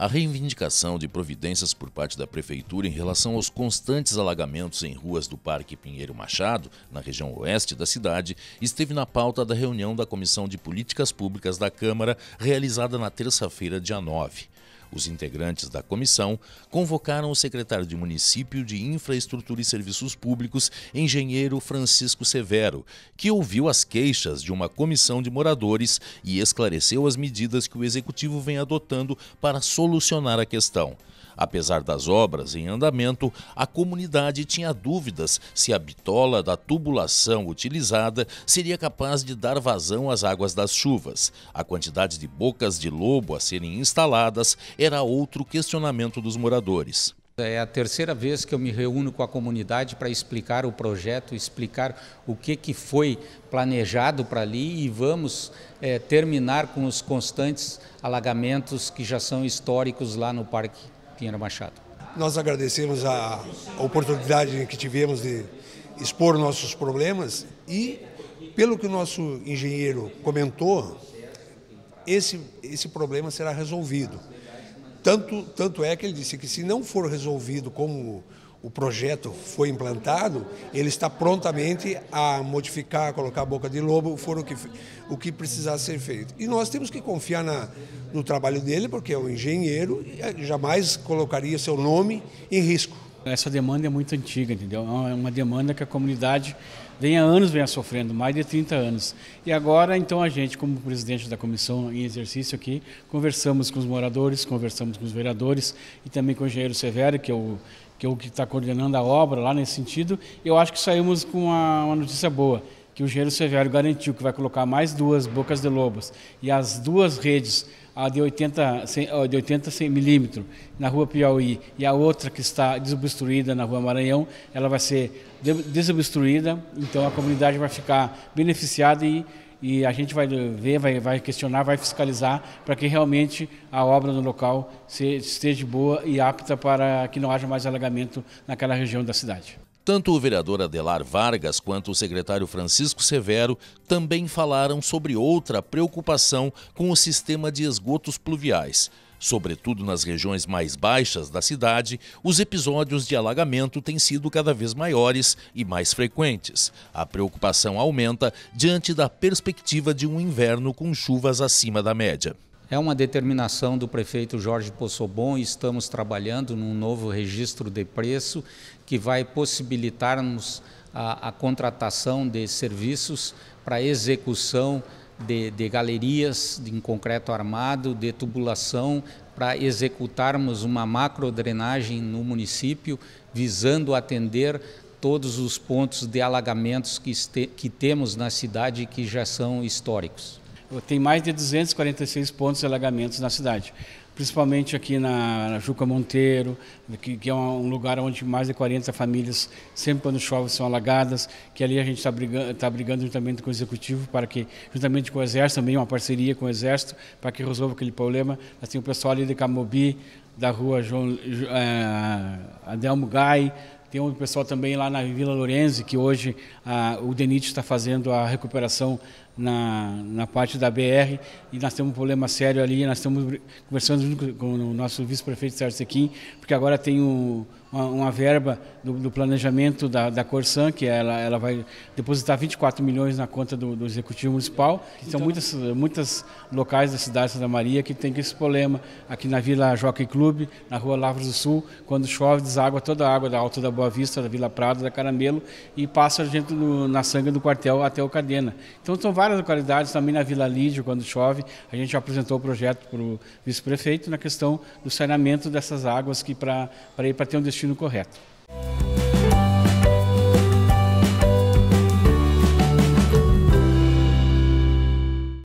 A reivindicação de providências por parte da Prefeitura em relação aos constantes alagamentos em ruas do Parque Pinheiro Machado, na região oeste da cidade, esteve na pauta da reunião da Comissão de Políticas Públicas da Câmara, realizada na terça-feira, dia 9. Os integrantes da comissão convocaram o secretário de Município de Infraestrutura e Serviços Públicos, engenheiro Francisco Severo, que ouviu as queixas de uma comissão de moradores e esclareceu as medidas que o executivo vem adotando para solucionar a questão. Apesar das obras em andamento, a comunidade tinha dúvidas se a bitola da tubulação utilizada seria capaz de dar vazão às águas das chuvas. A quantidade de bocas de lobo a serem instaladas era outro questionamento dos moradores. É a terceira vez que eu me reúno com a comunidade para explicar o projeto, explicar o que, que foi planejado para ali e vamos é, terminar com os constantes alagamentos que já são históricos lá no Parque Pinheiro Machado. Nós agradecemos a oportunidade que tivemos de expor nossos problemas e, pelo que o nosso engenheiro comentou, esse, esse problema será resolvido. Tanto, tanto é que ele disse que se não for resolvido como o projeto foi implantado, ele está prontamente a modificar, a colocar a boca de lobo, for o que, o que precisar ser feito. E nós temos que confiar na, no trabalho dele, porque é um engenheiro e eh, jamais colocaria seu nome em risco. Essa demanda é muito antiga, entendeu? É, é uma demanda que a comunidade vem há anos vem sofrendo, mais de 30 anos. E agora, então, a gente, como presidente da comissão em exercício aqui, conversamos com os moradores, conversamos com os vereadores e também com o engenheiro Severo, que é o que é está coordenando a obra lá nesse sentido. Eu acho que saímos com uma, uma notícia boa que o engenheiro Severo garantiu que vai colocar mais duas bocas de lobos e as duas redes, a de 80, de 80 milímetros na rua Piauí e a outra que está desobstruída na rua Maranhão, ela vai ser desobstruída, então a comunidade vai ficar beneficiada e e a gente vai ver, vai, vai questionar, vai fiscalizar para que realmente a obra no local se, esteja boa e apta para que não haja mais alagamento naquela região da cidade. Tanto o vereador Adelar Vargas quanto o secretário Francisco Severo também falaram sobre outra preocupação com o sistema de esgotos pluviais. Sobretudo nas regiões mais baixas da cidade, os episódios de alagamento têm sido cada vez maiores e mais frequentes. A preocupação aumenta diante da perspectiva de um inverno com chuvas acima da média. É uma determinação do prefeito Jorge Possobon e estamos trabalhando num novo registro de preço que vai possibilitar-nos a, a, contratação de serviços para execução de, de galerias em concreto armado, de tubulação, para executarmos uma macro drenagem no município, visando atender todos os pontos de alagamentos que, este, que temos na cidade que já são históricos tem mais de 246 pontos de alagamentos na cidade. Principalmente aqui na, Juca Monteiro, que, que, é um lugar onde mais de 40 famílias, sempre quando chove, são alagadas, que ali a gente está brigando, tá brigando juntamente com o Executivo, para que, juntamente com o Exército, também uma parceria com o Exército, para que resolva aquele problema. Assim o pessoal ali de Camobi, da rua João, uh, Adelmo Gai, tem um pessoal também lá na Vila Lorenzi, que hoje o DENIT está fazendo a recuperação na, na parte da BR e nós temos um problema sério ali. Nós estamos conversando com, com o nosso vice-prefeito Sérgio Sequim, porque agora tem uma, uma, verba do, do, planejamento da, da Corsan, que ela, ela vai depositar 24 milhões na conta do, do Executivo Municipal. Então, são muitas, muitas locais da cidade de Santa Maria que tem esse problema. Aqui na Vila Jockey Clube, na Rua Lavras do Sul, quando chove, deságua toda a água da Alta da Boa Vista, da Vila Prado, da Caramelo e passa a gente no, na sanga do quartel até o Cadena. Então, são várias várias localidades, também na Vila Lídio, quando chove, a gente já apresentou o projeto para o vice-prefeito na questão do saneamento dessas águas que para ir para ter um destino correto.